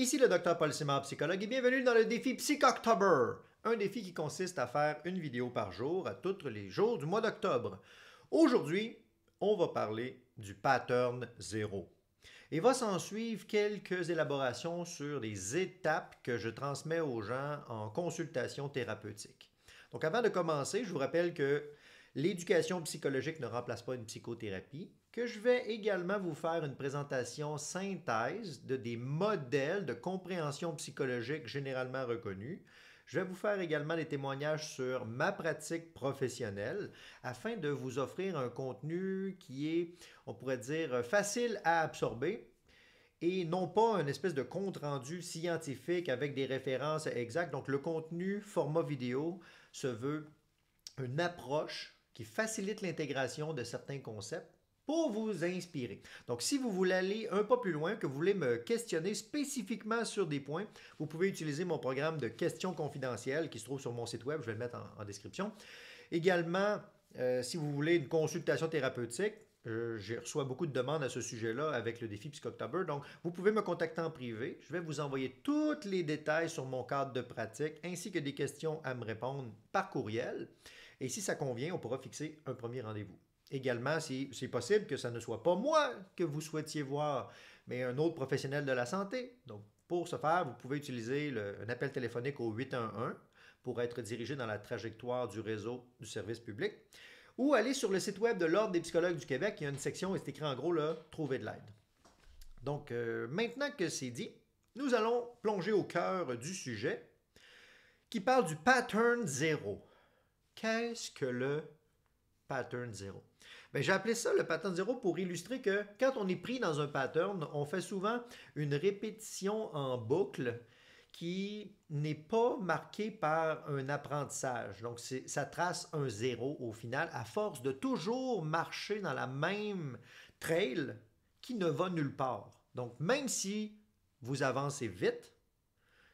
Ici le docteur Paul Simard, psychologue, et bienvenue dans le défi Psychoctober, un défi qui consiste à faire une vidéo par jour à tous les jours du mois d'octobre. Aujourd'hui, on va parler du pattern zéro. Et va s'en suivre quelques élaborations sur les étapes que je transmets aux gens en consultation thérapeutique. Donc avant de commencer, je vous rappelle que l'éducation psychologique ne remplace pas une psychothérapie, que je vais également vous faire une présentation synthèse de des modèles de compréhension psychologique généralement reconnus. Je vais vous faire également des témoignages sur ma pratique professionnelle afin de vous offrir un contenu qui est, on pourrait dire, facile à absorber et non pas une espèce de compte-rendu scientifique avec des références exactes. Donc le contenu format vidéo se veut une approche qui facilite l'intégration de certains concepts pour vous inspirer. Donc, si vous voulez aller un peu plus loin, que vous voulez me questionner spécifiquement sur des points, vous pouvez utiliser mon programme de questions confidentielles qui se trouve sur mon site web. Je vais le mettre en, description. Également, euh, si vous voulez une consultation thérapeutique, euh, je reçois beaucoup de demandes à ce sujet-là avec le défi Psychoctober. Donc, vous pouvez me contacter en privé. Je vais vous envoyer tous les détails sur mon cadre de pratique ainsi que des questions à me répondre par courriel. Et si ça convient, on pourra fixer un premier rendez-vous. Également, c'est possible que ça ne soit pas moi que vous souhaitiez voir, mais un autre professionnel de la santé. Donc, pour ce faire, vous pouvez utiliser un appel téléphonique au 811 pour être dirigé dans la trajectoire du réseau du service public. Ou aller sur le site web de l'Ordre des psychologues du Québec, il y a une section, c'est écrit en gros là, Trouver de l'aide. Donc, euh, maintenant que c'est dit, nous allons plonger au cœur du sujet qui parle du pattern zéro. Qu'est-ce que le pattern zéro? Ben, j'ai appelé ça le pattern zéro pour illustrer que quand on est pris dans un pattern, on fait souvent une répétition en boucle qui n'est pas marquée par un apprentissage. Donc, ça trace un zéro au final, à force de toujours marcher dans la même trail qui ne va nulle part. Donc, même si vous avancez vite,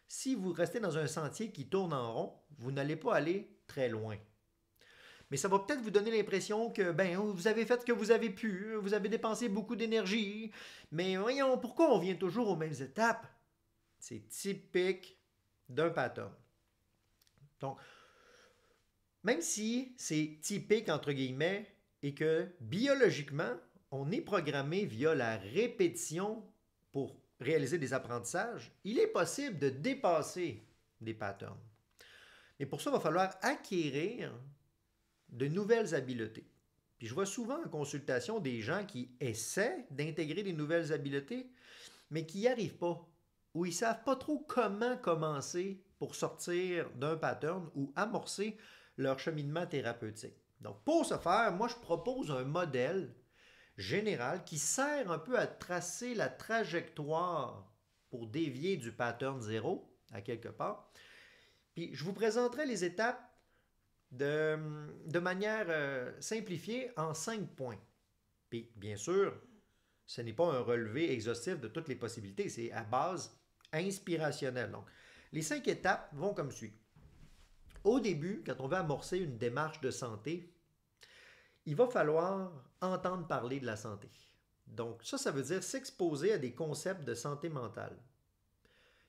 si vous restez dans un sentier qui tourne en rond, vous n'allez pas aller très loin. Mais ça va peut-être vous donner l'impression que, ben, vous avez fait ce que vous avez pu, vous avez dépensé beaucoup d'énergie, mais voyons, pourquoi on vient toujours aux mêmes étapes? C'est typique d'un pattern. Donc, même si c'est typique, entre guillemets, et que biologiquement, on est programmé via la répétition pour réaliser des apprentissages, il est possible de dépasser des patterns. Mais pour ça, il va falloir acquérir de nouvelles habiletés. Puis je vois souvent en consultation des gens qui essaient d'intégrer des nouvelles habiletés, mais qui n'y arrivent pas, ou ils ne savent pas trop comment commencer pour sortir d'un pattern ou amorcer leur cheminement thérapeutique. Donc pour ce faire, moi je propose un modèle général qui sert un peu à tracer la trajectoire pour dévier du pattern zéro à quelque part. Puis je vous présenterai les étapes de, manière euh, simplifiée en cinq points. Puis, bien sûr, ce n'est pas un relevé exhaustif de toutes les possibilités, c'est à base inspirationnel. Donc, les cinq étapes vont comme suit. Au début, quand on veut amorcer une démarche de santé, il va falloir entendre parler de la santé. Donc, ça, ça veut dire s'exposer à des concepts de santé mentale.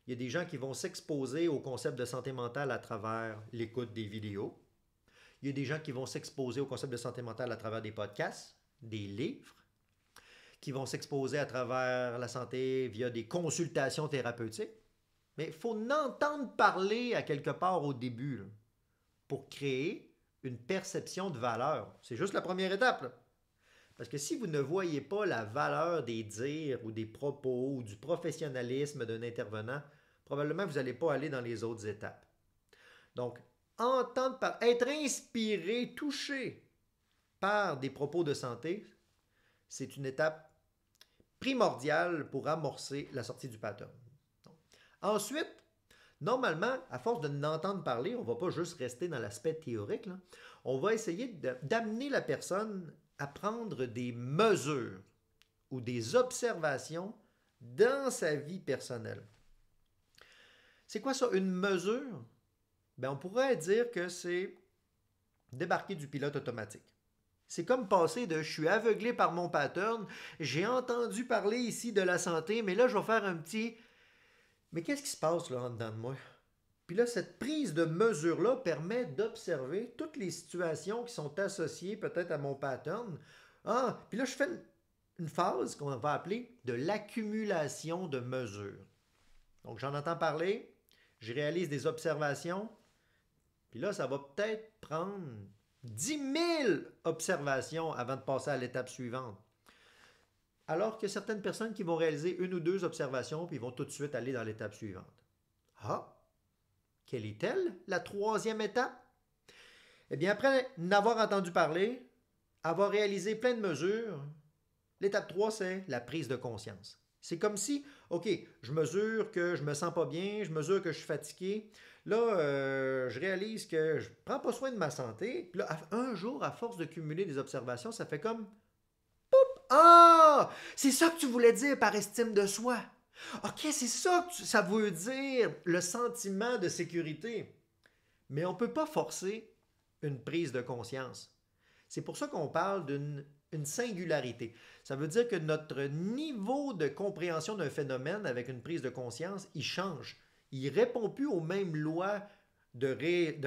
Il y a des gens qui vont s'exposer aux concepts de santé mentale à travers l'écoute des vidéos, il y a des gens qui vont s'exposer au concept de santé mentale à travers des podcasts, des livres, qui vont s'exposer à travers la santé via des consultations thérapeutiques. Mais il faut entendre parler à quelque part au début pour créer une perception de valeur. C'est juste la première étape. Parce que si vous ne voyez pas la valeur des dires ou des propos ou du professionnalisme d'un intervenant, probablement vous n'allez pas aller dans les autres étapes. Donc, entendre, par, être inspiré, touché par des propos de santé, c'est une étape primordiale pour amorcer la sortie du pattern. Ensuite, normalement, à force de n'entendre parler, on ne va pas juste rester dans l'aspect théorique, on va essayer d'amener la personne à prendre des mesures ou des observations dans sa vie personnelle. C'est quoi ça, une mesure? ben on pourrait dire que c'est débarquer du pilote automatique. C'est comme passer de je suis aveuglé par mon pattern, j'ai entendu parler ici de la santé, mais là je vais faire un petit mais qu'est-ce qui se passe là en dedans de moi Puis là cette prise de mesure là permet d'observer toutes les situations qui sont associées peut-être à mon pattern. Ah, puis là je fais une phase qu'on va appeler de l'accumulation de mesures. Donc j'en entends parler, je réalise des observations, puis là, ça va peut-être prendre 10 000 observations avant de passer à l'étape suivante. Alors que certaines personnes qui vont réaliser une ou deux observations, puis vont tout de suite aller dans l'étape suivante. Ah, quelle est-elle, la troisième étape? Eh bien, après n'avoir entendu parler, avoir réalisé plein de mesures, l'étape 3, c'est la prise de conscience. C'est comme si, OK, je mesure que je ne me sens pas bien, je mesure que je suis fatigué, Là, euh, je réalise que je prends pas soin de ma santé. Puis là, un jour, à force de cumuler des observations, ça fait comme. Poup! Ah! C'est ça que tu voulais dire par estime de soi. OK, c'est ça que ça veut dire, le sentiment de sécurité. Mais on ne peut pas forcer une prise de conscience. C'est pour ça qu'on parle d'une singularité. Ça veut dire que notre niveau de compréhension d'un phénomène avec une prise de conscience, il change il répond plus aux mêmes lois de,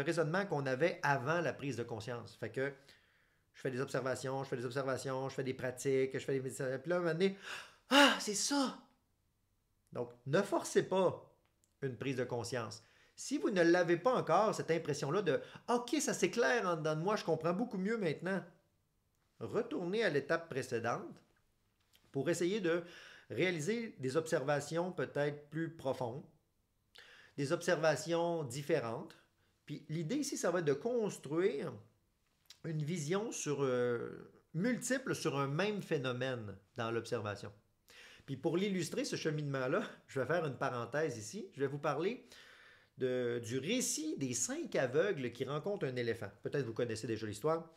raisonnement qu'on avait avant la prise de conscience. Fait que je fais des observations, je fais des observations, je fais des pratiques, je fais des méditations. Puis là, un moment donné, ah, c'est ça! Donc, ne forcez pas une prise de conscience. Si vous ne l'avez pas encore, cette impression-là de OK, ça clair en dedans de moi, je comprends beaucoup mieux maintenant, retournez à l'étape précédente pour essayer de réaliser des observations peut-être plus profondes, des observations différentes. Puis l'idée ici, ça va être de construire une vision sur, euh, multiple sur un même phénomène dans l'observation. Puis pour l'illustrer, ce cheminement-là, je vais faire une parenthèse ici. Je vais vous parler de, du récit des cinq aveugles qui rencontrent un éléphant. Peut-être vous connaissez déjà l'histoire,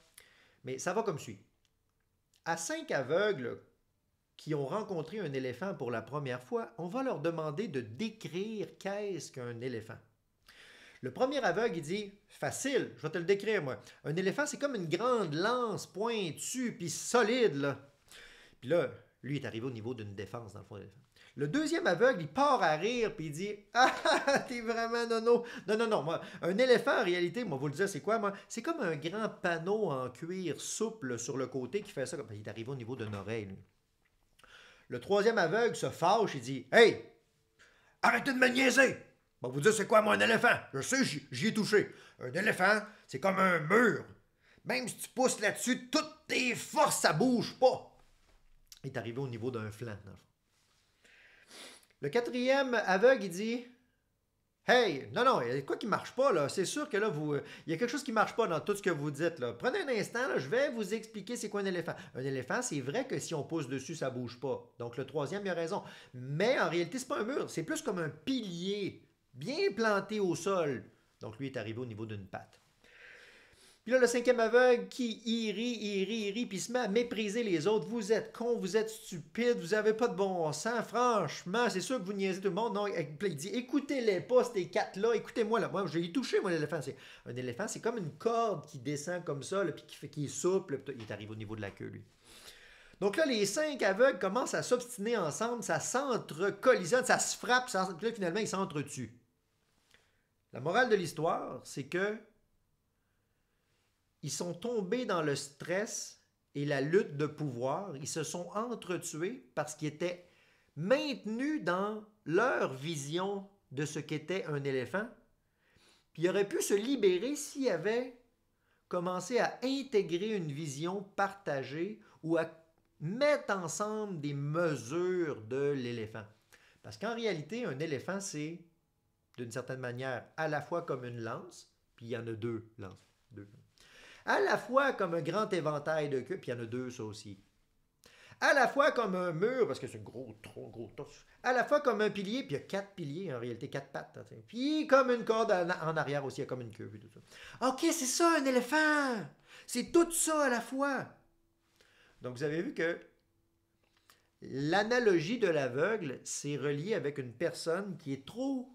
mais ça va comme suit. À cinq aveugles qui ont rencontré un éléphant pour la première fois, on va leur demander de décrire qu'est-ce qu'un éléphant. Le premier aveugle, il dit Facile, je vais te le décrire, moi. Un éléphant, c'est comme une grande lance pointue puis solide, là. Puis là, lui est arrivé au niveau d'une défense, dans le fond, l'éléphant. Le deuxième aveugle, il part à rire, puis il dit ah, ah, ah, t'es vraiment nono. Non, non, non. Moi, un éléphant, en réalité, moi, vous le dire, c'est quoi, moi C'est comme un grand panneau en cuir souple sur le côté qui fait ça. Comme... Il est arrivé au niveau d'une oreille, le troisième aveugle se fâche et dit Hey, arrêtez de me niaiser Bon, vous dire c'est quoi, moi, un éléphant Je sais, j'y ai touché. Un éléphant, c'est comme un mur. Même si tu pousses là-dessus, toutes tes forces, ça bouge pas. Il est arrivé au niveau d'un flanc. Le quatrième aveugle, il dit Hey, non, non, il y a quoi qui marche pas, là? C'est sûr que là, vous, il y a quelque chose qui marche pas dans tout ce que vous dites, là. Prenez un instant, je vais vous expliquer c'est quoi un éléphant. Un éléphant, c'est vrai que si on pousse dessus, ça bouge pas. Donc, le troisième, il a raison. Mais en réalité, c'est pas un mur, c'est plus comme un pilier bien planté au sol. Donc, lui est arrivé au niveau d'une patte. Puis là, le cinquième aveugle qui rit, il rit, puis se met à mépriser les autres. Vous êtes con, vous êtes stupide, vous avez pas de bon sens. Franchement, c'est sûr que vous niaisez tout le monde. Non, il dit écoutez-les pas, ces quatre-là, écoutez-moi là. Moi, j'ai touché, moi, l'éléphant. Un éléphant, c'est comme une corde qui descend comme ça, puis qui, fait, qui est souple. Il il arrive au niveau de la queue, lui. Donc là, les cinq aveugles commencent à s'obstiner ensemble, ça s'entre-collisionne, ça se frappe, puis là, finalement, ils s'entretuent. La morale de l'histoire, c'est que ils sont tombés dans le stress et la lutte de pouvoir. Ils se sont entretués parce qu'ils étaient maintenus dans leur vision de ce qu'était un éléphant. Puis il aurait pu se libérer s'ils avait commencé à intégrer une vision partagée ou à mettre ensemble des mesures de l'éléphant. Parce qu'en réalité, un éléphant, c'est d'une certaine manière à la fois comme une lance, puis il y en a deux lances. Deux à la fois comme un grand éventail de queue, puis il y en a deux, ça aussi. À la fois comme un mur, parce que c'est un gros tronc, gros À la fois comme un pilier, puis il y a quatre piliers, en réalité, quatre pattes. Hein, puis comme une corde en arrière aussi, il y a comme une queue, tout ça. OK, c'est ça, un éléphant! C'est tout ça à la fois! Donc, vous avez vu que l'analogie de l'aveugle, c'est relié avec une personne qui est trop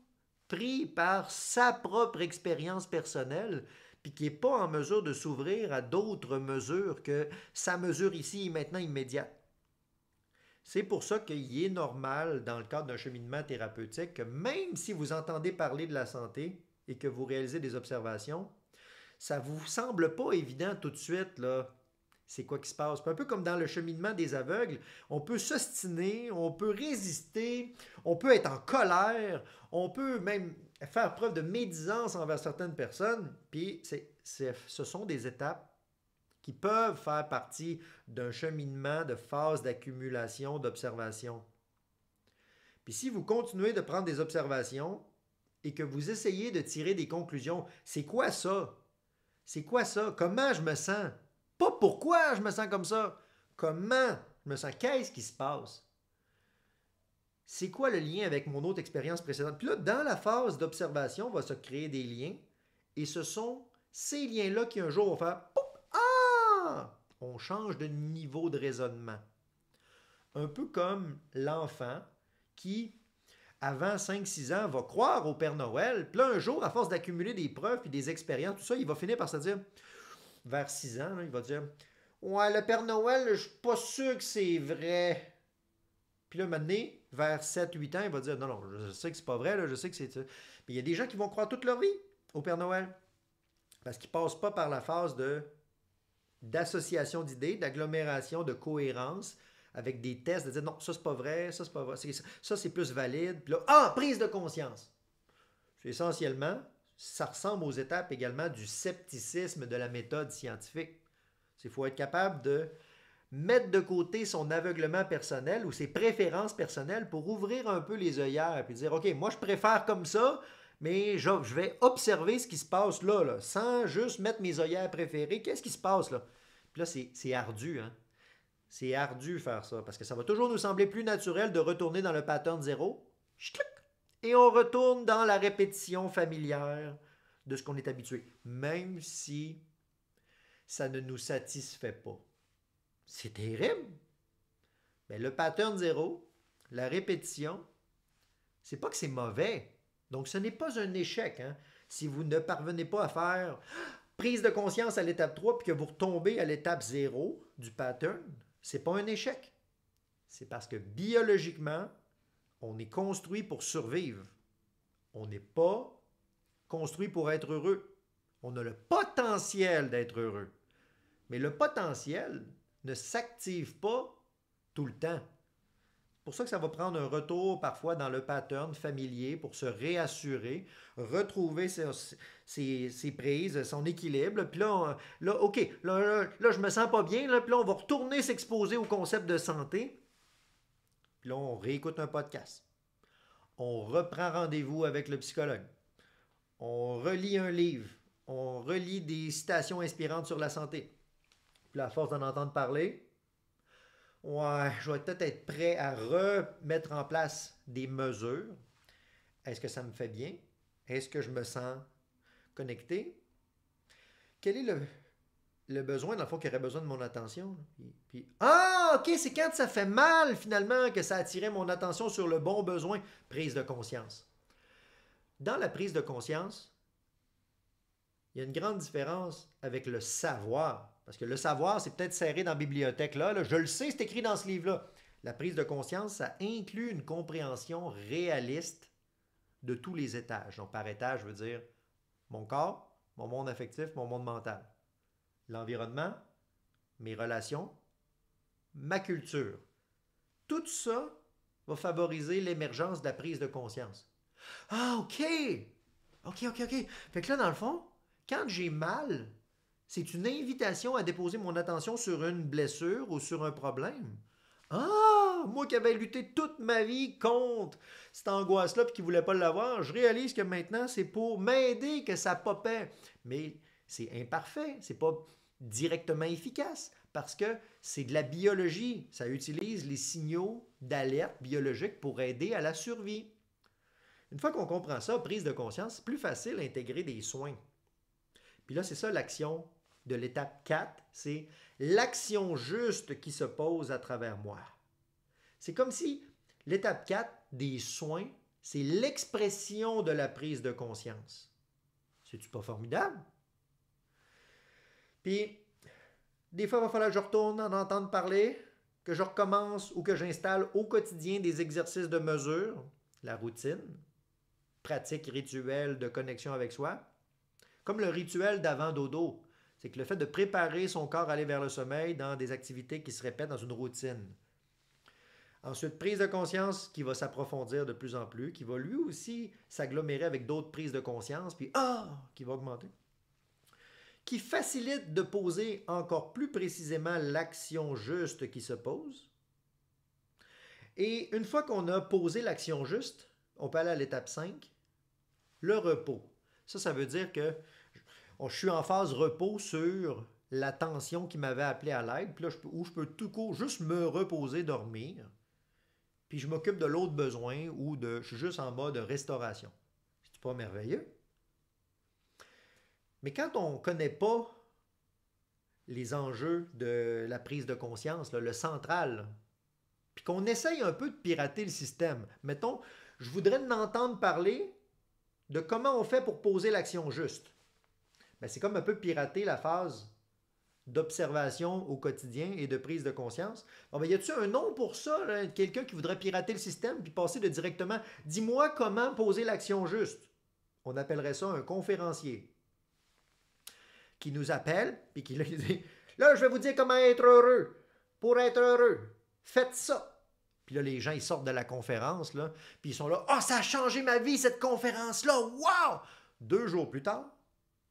pris par sa propre expérience personnelle, puis qui n'est pas en mesure de s'ouvrir à d'autres mesures que sa mesure ici et maintenant immédiate. C'est pour ça qu'il est normal, dans le cadre d'un cheminement thérapeutique, que même si vous entendez parler de la santé et que vous réalisez des observations, ça ne vous semble pas évident tout de suite, là, c'est quoi qui se passe. Un peu comme dans le cheminement des aveugles, on peut s'ostiner, on peut résister, on peut être en colère, on peut même faire preuve de médisance envers certaines personnes, puis c'est, ce sont des étapes qui peuvent faire partie d'un cheminement de phase d'accumulation d'observation. Puis si vous continuez de prendre des observations et que vous essayez de tirer des conclusions, c'est quoi ça? C'est quoi ça? Comment je me sens? Pas pourquoi je me sens comme ça. Comment je me sens? Qu'est-ce qui se passe? c'est quoi le lien avec mon autre expérience précédente? Puis là, dans la phase d'observation, va se créer des liens. Et ce sont ces liens-là qui un jour vont faire Poup! Ah! On change de niveau de raisonnement. Un peu comme l'enfant qui, avant 5-6 ans, va croire au Père Noël. Puis là, un jour, à force d'accumuler des preuves et des expériences, tout ça, il va finir par se dire, vers 6 ans, il va dire Ouais, le Père Noël, je suis pas sûr que c'est vrai. Puis là, maintenant, vers 7-8 ans, il va dire Non, non, je sais que c'est pas vrai, je sais que c'est Mais il y a des gens qui vont croire toute leur vie au Père Noël. Parce qu'ils ne passent pas par la phase de d'association d'idées, d'agglomération, de cohérence avec des tests, de dire non, ça c'est pas vrai, ça c'est pas vrai, ça c'est plus valide. Puis là, ah, prise de conscience. Essentiellement, ça ressemble aux étapes également du scepticisme de la méthode scientifique. Il faut être capable de mettre de côté son aveuglement personnel ou ses préférences personnelles pour ouvrir un peu les œillères et dire, OK, moi je préfère comme ça, mais je, vais observer ce qui se passe là, sans juste mettre mes œillères préférées. Qu'est-ce qui se passe là? Puis là, c'est ardu, hein? C'est ardu faire ça, parce que ça va toujours nous sembler plus naturel de retourner dans le pattern zéro. Et on retourne dans la répétition familière de ce qu'on est habitué, même si ça ne nous satisfait pas. C'est terrible. Mais le pattern zéro, la répétition, c'est pas que c'est mauvais. Donc, ce n'est pas un échec. Hein. Si vous ne parvenez pas à faire prise de conscience à l'étape 3 puis que vous retombez à l'étape 0 du pattern, c'est pas un échec. C'est parce que biologiquement, on est construit pour survivre. On n'est pas construit pour être heureux. On a le potentiel d'être heureux. Mais le potentiel, ne s'active pas tout le temps. C'est pour ça que ça va prendre un retour parfois dans le pattern familier pour se réassurer, retrouver ses, prises, son équilibre. Puis là, là OK, là, là, là, je me sens pas bien. Là, puis là, on va retourner s'exposer au concept de santé. Puis là, on réécoute un podcast. On reprend rendez-vous avec le psychologue. On relit un livre. On relit des citations inspirantes sur la santé la force d'en entendre parler, ouais, je vais peut-être être prêt à remettre en place des mesures. Est-ce que ça me fait bien? Est-ce que je me sens connecté? Quel est le, besoin, dans le fond, qui aurait besoin de mon attention? ah, OK, c'est quand ça fait mal, finalement, que ça attirait mon attention sur le bon besoin. Prise de conscience. Dans la prise de conscience, il y a une grande différence avec le savoir. Parce que le savoir, c'est peut-être serré dans la bibliothèque là, Je le sais, c'est écrit dans ce livre-là. La prise de conscience, ça inclut une compréhension réaliste de tous les étages. Donc, par étage, je veux dire mon corps, mon monde affectif, mon monde mental, l'environnement, mes relations, ma culture. Tout ça va favoriser l'émergence de la prise de conscience. Ah, OK! OK, OK, OK. Fait que là, dans le fond, quand j'ai mal, c'est une invitation à déposer mon attention sur une blessure ou sur un problème. Ah, moi qui avais lutté toute ma vie contre cette angoisse-là et qui ne voulait pas l'avoir, je réalise que maintenant c'est pour m'aider que ça popait. Mais c'est imparfait, c'est pas directement efficace parce que c'est de la biologie. Ça utilise les signaux d'alerte biologique pour aider à la survie. Une fois qu'on comprend ça, prise de conscience, c'est plus facile d'intégrer des soins. Puis là, c'est ça l'action de l'étape 4, c'est l'action juste qui se pose à travers moi. C'est comme si l'étape 4 des soins, c'est l'expression de la prise de conscience. C'est-tu pas formidable? Puis, des fois, il va falloir que je retourne en entendre parler, que je recommence ou que j'installe au quotidien des exercices de mesure, la routine, pratique rituelle de connexion avec soi, comme le rituel d'avant dodo que le fait de préparer son corps à aller vers le sommeil dans des activités qui se répètent dans une routine. Ensuite, prise de conscience qui va s'approfondir de plus en plus, qui va lui aussi s'agglomérer avec d'autres prises de conscience, puis ah, qui va augmenter. Qui facilite de poser encore plus précisément l'action juste qui se pose. Et une fois qu'on a posé l'action juste, on peut aller à l'étape 5, le repos. Ça, ça veut dire que je suis en phase repos sur la tension qui m'avait appelé à l'aide, puis là, je peux, où je peux tout court juste me reposer, dormir, puis je m'occupe de l'autre besoin ou de, je suis juste en mode restauration. C'est pas merveilleux. Mais quand on ne connaît pas les enjeux de la prise de conscience, le central, puis qu'on essaye un peu de pirater le système, mettons, je voudrais l'entendre parler de comment on fait pour poser l'action juste. Ben, c'est comme un peu pirater la phase d'observation au quotidien et de prise de conscience. Bon, ben, y a-t-il un nom pour ça, quelqu'un qui voudrait pirater le système puis passer de directement dis-moi comment poser l'action juste. On appellerait ça un conférencier qui nous appelle puis qui lui dit là je vais vous dire comment être heureux. Pour être heureux, faites ça. Puis là, les gens, ils sortent de la conférence, là, puis ils sont là, « Ah, oh, ça a changé ma vie, cette conférence-là! Wow! » Deux jours plus tard,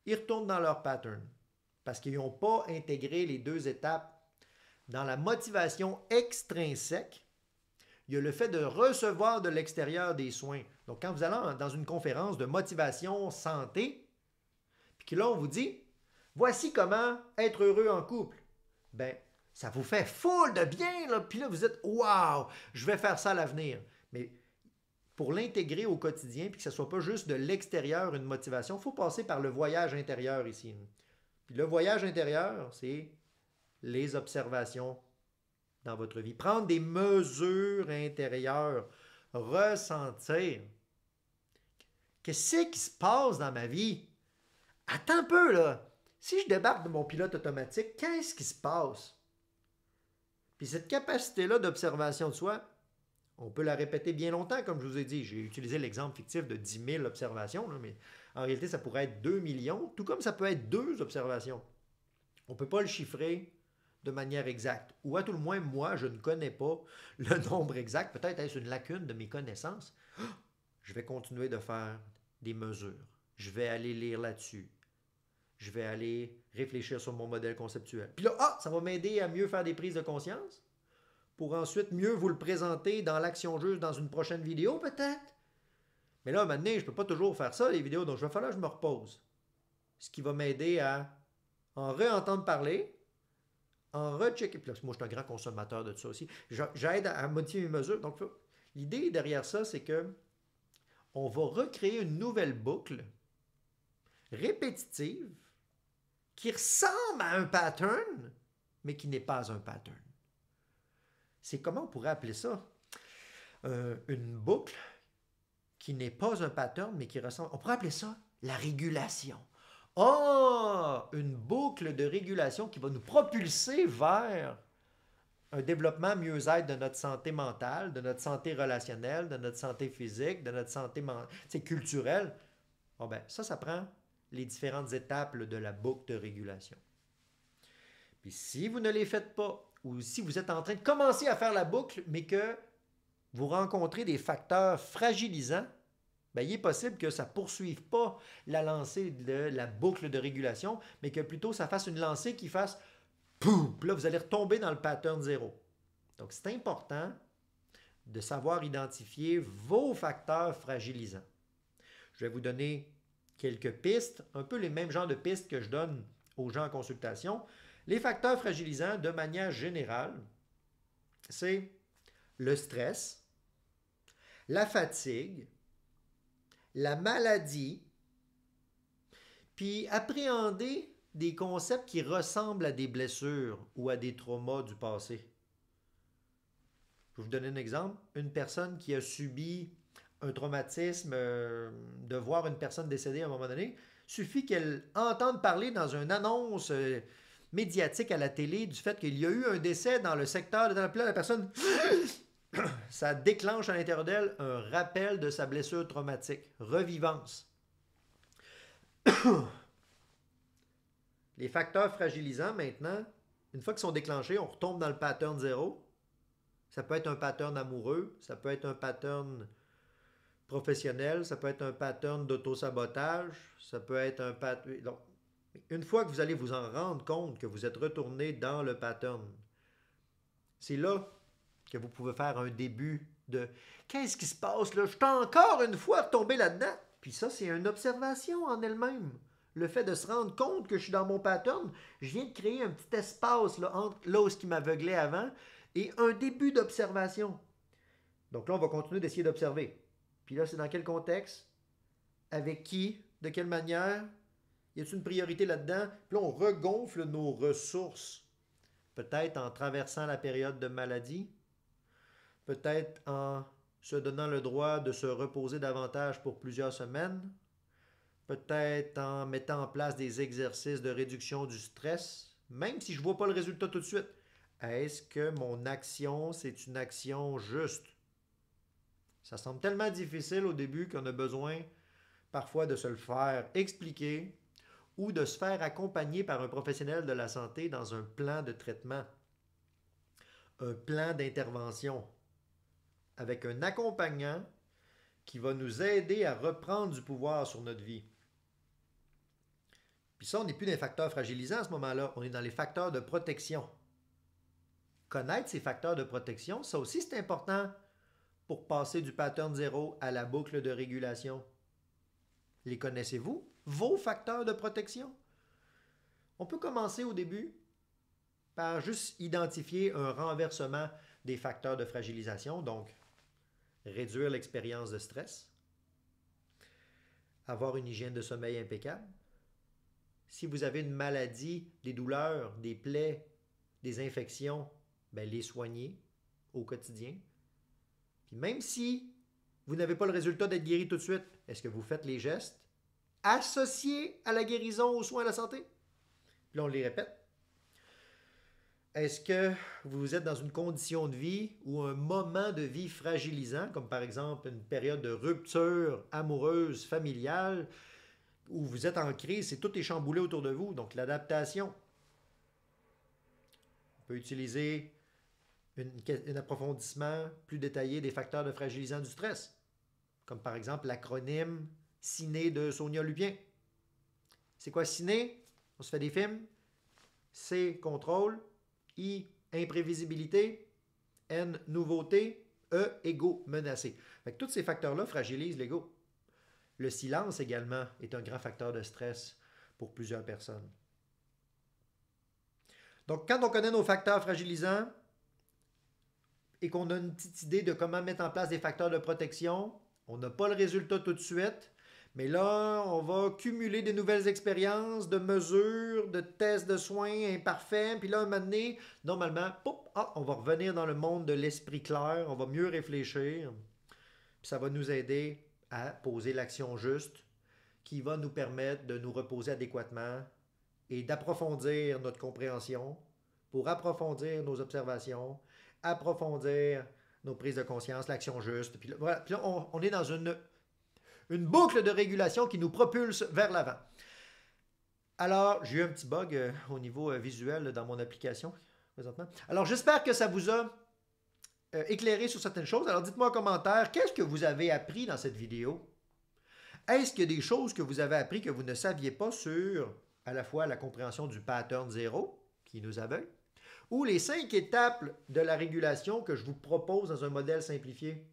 ils retournent dans leur pattern parce qu'ils n'ont pas intégré les deux étapes. Dans la motivation extrinsèque, il y a le fait de recevoir de l'extérieur des soins. Donc, quand vous allez dans une conférence de motivation santé, puis que là, on vous dit, voici comment être heureux en couple. Ben, ça vous fait full de bien, Puis là, vous êtes, waouh, je vais faire ça à l'avenir. Mais pour l'intégrer au quotidien, puis que ce ne soit pas juste de l'extérieur une motivation, il faut passer par le voyage intérieur ici. Puis le voyage intérieur, c'est les observations dans votre vie. Prendre des mesures intérieures, ressentir. Qu'est-ce qui se passe dans ma vie? Attends un peu, là. Si je débarque de mon pilote automatique, qu'est-ce qui se passe? Puis cette capacité-là d'observation de soi, on peut la répéter bien longtemps, comme je vous ai dit. J'ai utilisé l'exemple fictif de 10 000 observations, mais en réalité, ça pourrait être 2 millions, tout comme ça peut être deux observations. On ne peut pas le chiffrer de manière exacte. Ou à tout le moins, moi, je ne connais pas le nombre exact. Peut-être est-ce une lacune de mes connaissances. Je vais continuer de faire des mesures. Je vais aller lire là-dessus. Je vais aller réfléchir sur mon modèle conceptuel. Puis là, ah, ça va m'aider à mieux faire des prises de conscience pour ensuite mieux vous le présenter dans l'action juste dans une prochaine vidéo peut-être. Mais là, maintenant, je ne peux pas toujours faire ça, les vidéos, donc je vais falloir que je me repose. Ce qui va m'aider à en réentendre parler, en rechecker. Puis moi, je suis un grand consommateur de tout ça aussi. J'aide à modifier mes mesures. Donc, l'idée derrière ça, c'est que on va recréer une nouvelle boucle répétitive qui ressemble à un pattern, mais qui n'est pas un pattern c'est comment on pourrait appeler ça? Euh, une boucle qui n'est pas un pattern, mais qui ressemble. On pourrait appeler ça la régulation. Oh! Une boucle de régulation qui va nous propulser vers un développement mieux-être de notre santé mentale, de notre santé relationnelle, de notre santé physique, de notre santé culturelle. Ah ben, ça, ça prend les différentes étapes de la boucle de régulation. Puis si vous ne les faites pas, ou si vous êtes en train de commencer à faire la boucle, mais que vous rencontrez des facteurs fragilisants, ben, il est possible que ça ne poursuive pas la lancée de la boucle de régulation, mais que plutôt ça fasse une lancée qui fasse pouf, là vous allez retomber dans le pattern zéro. Donc c'est important de savoir identifier vos facteurs fragilisants. Je vais vous donner quelques pistes, un peu les mêmes genres de pistes que je donne aux gens en consultation, les facteurs fragilisants, de manière générale, c'est le stress, la fatigue, la maladie, puis appréhender des concepts qui ressemblent à des blessures ou à des traumas du passé. Je vais vous donner un exemple. Une personne qui a subi un traumatisme euh, de voir une personne décédée à un moment donné, suffit qu'elle entende parler dans une annonce euh, médiatique à la télé du fait qu'il y a eu un décès dans le secteur de la, personne. ça déclenche à l'intérieur d'elle un rappel de sa blessure traumatique, revivance. Les facteurs fragilisants maintenant, une fois qu'ils sont déclenchés, on retombe dans le pattern zéro. Ça peut être un pattern amoureux, ça peut être un pattern professionnel, ça peut être un pattern d'autosabotage, ça peut être un pattern... Une fois que vous allez vous en rendre compte que vous êtes retourné dans le pattern, c'est là que vous pouvez faire un début de qu'est-ce qui se passe là? Je suis encore une fois retombé là-dedans. Puis ça, c'est une observation en elle-même. Le fait de se rendre compte que je suis dans mon pattern, je viens de créer un petit espace là, entre là ce qui m'aveuglait avant et un début d'observation. Donc là, on va continuer d'essayer d'observer. Puis là, c'est dans quel contexte, avec qui, de quelle manière, y a-t-il une priorité là-dedans? Puis là, on regonfle nos ressources. Peut-être en traversant la période de maladie, peut-être en se donnant le droit de se reposer davantage pour plusieurs semaines, peut-être en mettant en place des exercices de réduction du stress, même si je ne vois pas le résultat tout de suite. Est-ce que mon action, c'est une action juste? Ça semble tellement difficile au début qu'on a besoin parfois de se le faire expliquer ou de se faire accompagner par un professionnel de la santé dans un plan de traitement, un plan d'intervention, avec un accompagnant qui va nous aider à reprendre du pouvoir sur notre vie. Puis ça, on n'est plus dans les facteurs fragilisants à ce moment-là, on est dans les facteurs de protection. Connaître ces facteurs de protection, ça aussi c'est important pour passer du pattern zéro à la boucle de régulation. Les connaissez-vous? vos facteurs de protection. On peut commencer au début par juste identifier un renversement des facteurs de fragilisation, donc réduire l'expérience de stress, avoir une hygiène de sommeil impeccable. Si vous avez une maladie, des douleurs, des plaies, des infections, ben, les soigner au quotidien. Puis même si vous n'avez pas le résultat d'être guéri tout de suite, est-ce que vous faites les gestes? associés à la guérison, aux soins, à la santé? Puis on les répète. Est-ce que vous êtes dans une condition de vie ou un moment de vie fragilisant, comme par exemple une période de rupture amoureuse, familiale, où vous êtes en crise et tout est chamboulé autour de vous, donc l'adaptation? On peut utiliser une, un approfondissement plus détaillé des facteurs de fragilisant du stress, comme par exemple l'acronyme Ciné de Sonia Lupien. C'est quoi Ciné? On se fait des films. C, contrôle. I, imprévisibilité. N, nouveauté. E, égo, menacé. Fait tous ces facteurs-là fragilisent l'ego. Le silence également est un grand facteur de stress pour plusieurs personnes. Donc, quand on connaît nos facteurs fragilisants et qu'on a une petite idée de comment mettre en place des facteurs de protection, on n'a pas le résultat tout de suite, mais là, on va cumuler des nouvelles expériences, de mesures, de tests de soins imparfaits. Puis là, un moment donné, normalement, ah, on va revenir dans le monde de l'esprit clair, on va mieux réfléchir. Puis ça va nous aider à poser l'action juste qui va nous permettre de nous reposer adéquatement et d'approfondir notre compréhension pour approfondir nos observations, approfondir nos prises de conscience, l'action juste. Puis là, on est dans une une boucle de régulation qui nous propulse vers l'avant. Alors, j'ai eu un petit bug euh, au niveau euh, visuel dans mon application présentement. Alors, j'espère que ça vous a euh, éclairé sur certaines choses. Alors, dites-moi en commentaire, qu'est-ce que vous avez appris dans cette vidéo? Est-ce qu'il y a des choses que vous avez appris que vous ne saviez pas sur à la fois la compréhension du pattern zéro qui nous aveugle ou les cinq étapes de la régulation que je vous propose dans un modèle simplifié?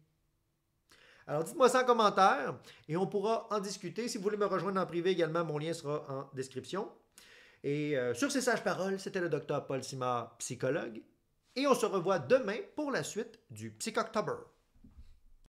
Alors dites-moi ça en commentaire et on pourra en discuter. Si vous voulez me rejoindre en privé également, mon lien sera en description. Et euh, sur ces sages paroles, c'était le docteur Paul Simard, psychologue. Et on se revoit demain pour la suite du Psychoctober.